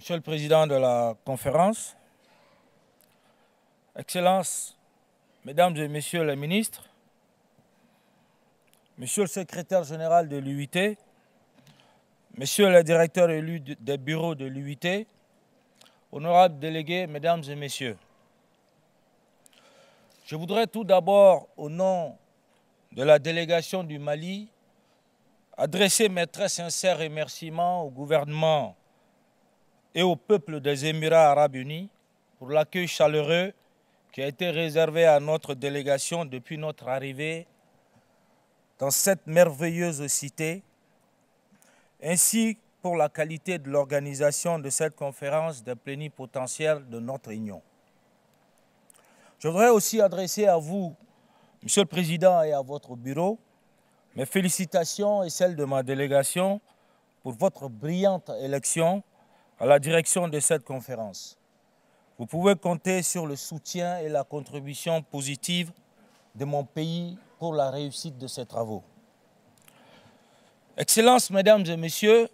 Monsieur le Président de la conférence, Excellences, Mesdames et Messieurs les ministres, Monsieur le Secrétaire général de l'UIT, Monsieur le Directeur élu des bureaux de l'UIT, honorables délégués, Mesdames et Messieurs, je voudrais tout d'abord, au nom de la délégation du Mali, adresser mes très sincères remerciements au gouvernement et au peuple des Émirats arabes unis pour l'accueil chaleureux qui a été réservé à notre délégation depuis notre arrivée dans cette merveilleuse cité, ainsi pour la qualité de l'organisation de cette conférence des potentiels de notre union. Je voudrais aussi adresser à vous, Monsieur le Président, et à votre bureau, mes félicitations et celles de ma délégation pour votre brillante élection à la direction de cette conférence. Vous pouvez compter sur le soutien et la contribution positive de mon pays pour la réussite de ces travaux. Excellences, Mesdames et Messieurs,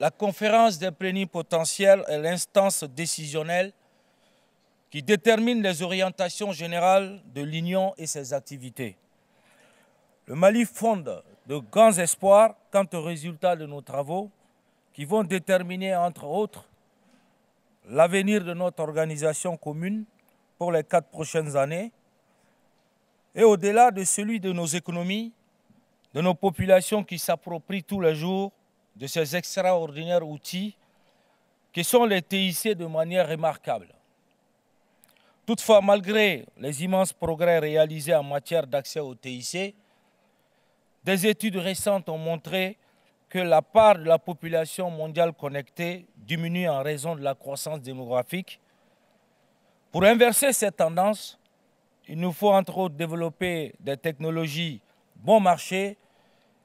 la conférence des potentiels est l'instance décisionnelle qui détermine les orientations générales de l'Union et ses activités. Le Mali fonde de grands espoirs quant aux résultats de nos travaux qui vont déterminer, entre autres, l'avenir de notre organisation commune pour les quatre prochaines années et au-delà de celui de nos économies, de nos populations qui s'approprient tous les jours de ces extraordinaires outils qui sont les TIC de manière remarquable. Toutefois, malgré les immenses progrès réalisés en matière d'accès aux TIC, des études récentes ont montré que la part de la population mondiale connectée diminue en raison de la croissance démographique. Pour inverser cette tendance, il nous faut entre autres développer des technologies bon marché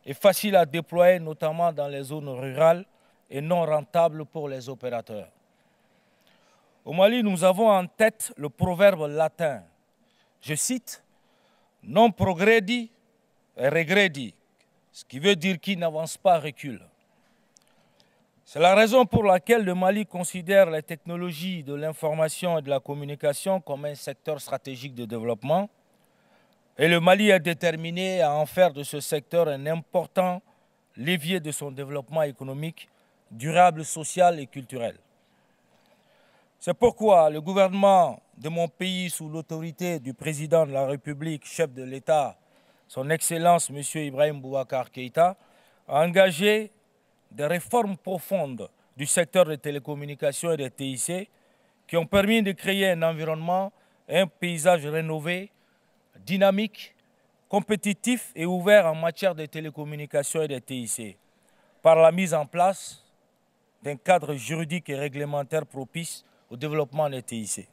et faciles à déployer, notamment dans les zones rurales et non rentables pour les opérateurs. Au Mali, nous avons en tête le proverbe latin. Je cite Non progredi, regredi ce qui veut dire qu'il n'avance pas recule. C'est la raison pour laquelle le Mali considère les technologies de l'information et de la communication comme un secteur stratégique de développement. Et le Mali est déterminé à en faire de ce secteur un important levier de son développement économique, durable, social et culturel. C'est pourquoi le gouvernement de mon pays, sous l'autorité du président de la République, chef de l'État, son Excellence M. Ibrahim Bouakar Keïta, a engagé des réformes profondes du secteur des télécommunications et des TIC qui ont permis de créer un environnement, un paysage rénové, dynamique, compétitif et ouvert en matière de télécommunications et des TIC, par la mise en place d'un cadre juridique et réglementaire propice au développement des TIC.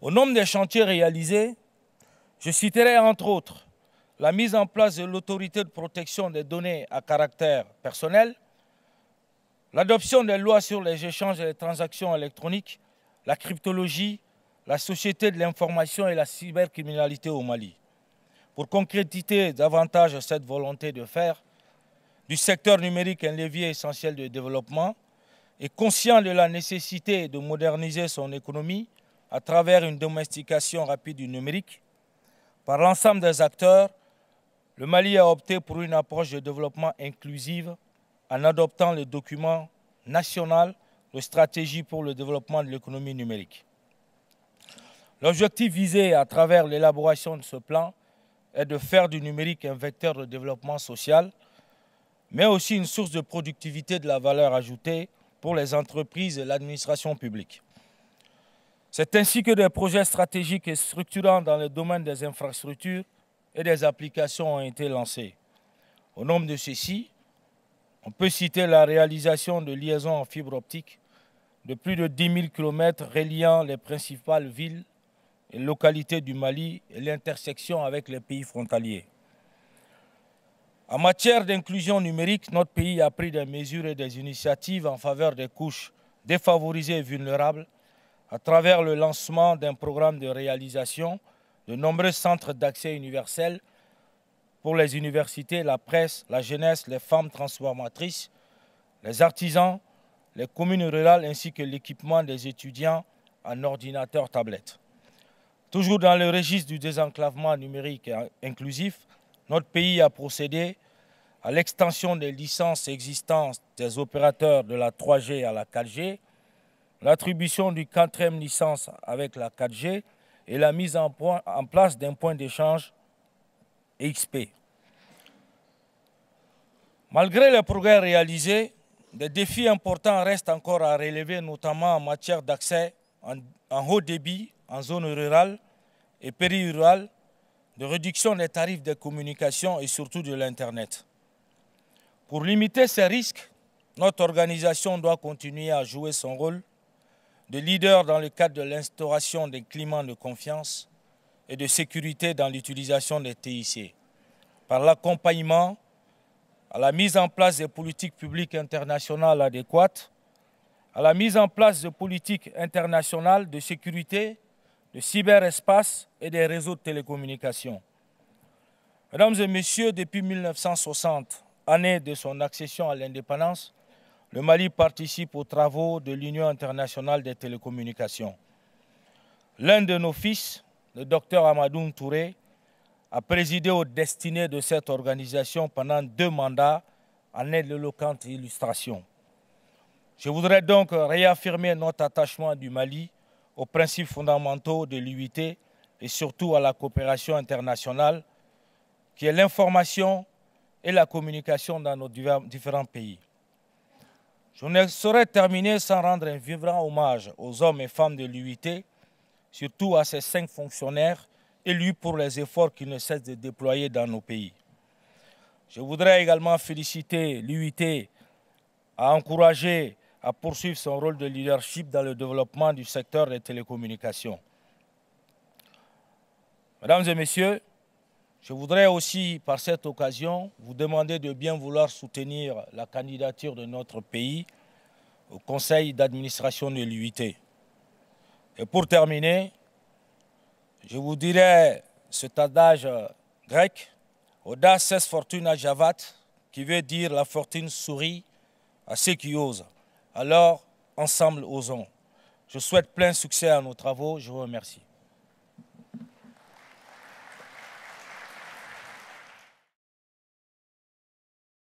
Au nombre des chantiers réalisés, je citerai entre autres la mise en place de l'autorité de protection des données à caractère personnel, l'adoption des lois sur les échanges et les transactions électroniques, la cryptologie, la société de l'information et la cybercriminalité au Mali. Pour concrétiser davantage cette volonté de faire du secteur numérique un levier essentiel de développement et conscient de la nécessité de moderniser son économie à travers une domestication rapide du numérique, par l'ensemble des acteurs, le Mali a opté pour une approche de développement inclusive en adoptant le document national de stratégie pour le développement de l'économie numérique. L'objectif visé à travers l'élaboration de ce plan est de faire du numérique un vecteur de développement social, mais aussi une source de productivité de la valeur ajoutée pour les entreprises et l'administration publique. C'est ainsi que des projets stratégiques et structurants dans le domaine des infrastructures et des applications ont été lancées. Au nombre de ceux-ci, on peut citer la réalisation de liaisons en fibre optique de plus de 10 000 km reliant les principales villes et localités du Mali et l'intersection avec les pays frontaliers. En matière d'inclusion numérique, notre pays a pris des mesures et des initiatives en faveur des couches défavorisées et vulnérables à travers le lancement d'un programme de réalisation de nombreux centres d'accès universel pour les universités, la presse, la jeunesse, les femmes transformatrices, les artisans, les communes rurales ainsi que l'équipement des étudiants en ordinateur tablette. Toujours dans le registre du désenclavement numérique inclusif, notre pays a procédé à l'extension des licences existantes des opérateurs de la 3G à la 4G, l'attribution du quatrième licence avec la 4G, et la mise en, place d'un point d'échange XP. Malgré les progrès réalisés, des défis importants restent encore à relever, notamment en matière d'accès en, haut débit en zone rurale et périurale, de réduction des tarifs des communications et surtout de l'Internet. Pour limiter ces risques, notre organisation doit continuer à jouer son rôle de leader dans le cadre de l'instauration d'un climat de confiance et de sécurité dans l'utilisation des TIC, par l'accompagnement à la mise en place des politiques publiques internationales adéquates, à la mise en place de politiques internationales de sécurité, de cyberespace et des réseaux de télécommunications. Mesdames et Messieurs, depuis 1960, année de son accession à l'indépendance, le Mali participe aux travaux de l'Union internationale des télécommunications. L'un de nos fils, le docteur Amadou Touré, a présidé aux destinées de cette organisation pendant deux mandats en aide l'éloquente illustration. Je voudrais donc réaffirmer notre attachement du Mali aux principes fondamentaux de l'UIT et surtout à la coopération internationale, qui est l'information et la communication dans nos différents pays. Je ne saurais terminer sans rendre un vibrant hommage aux hommes et femmes de l'UIT, surtout à ces cinq fonctionnaires élus pour les efforts qu'ils ne cessent de déployer dans nos pays. Je voudrais également féliciter l'UIT à encourager à poursuivre son rôle de leadership dans le développement du secteur des télécommunications. Mesdames et Messieurs, je voudrais aussi, par cette occasion, vous demander de bien vouloir soutenir la candidature de notre pays au conseil d'administration de l'UIT. Et pour terminer, je vous dirai cet adage euh, grec, fortune fortuna javat, qui veut dire la fortune sourit à ceux qui osent. Alors, ensemble, osons. Je souhaite plein succès à nos travaux. Je vous remercie.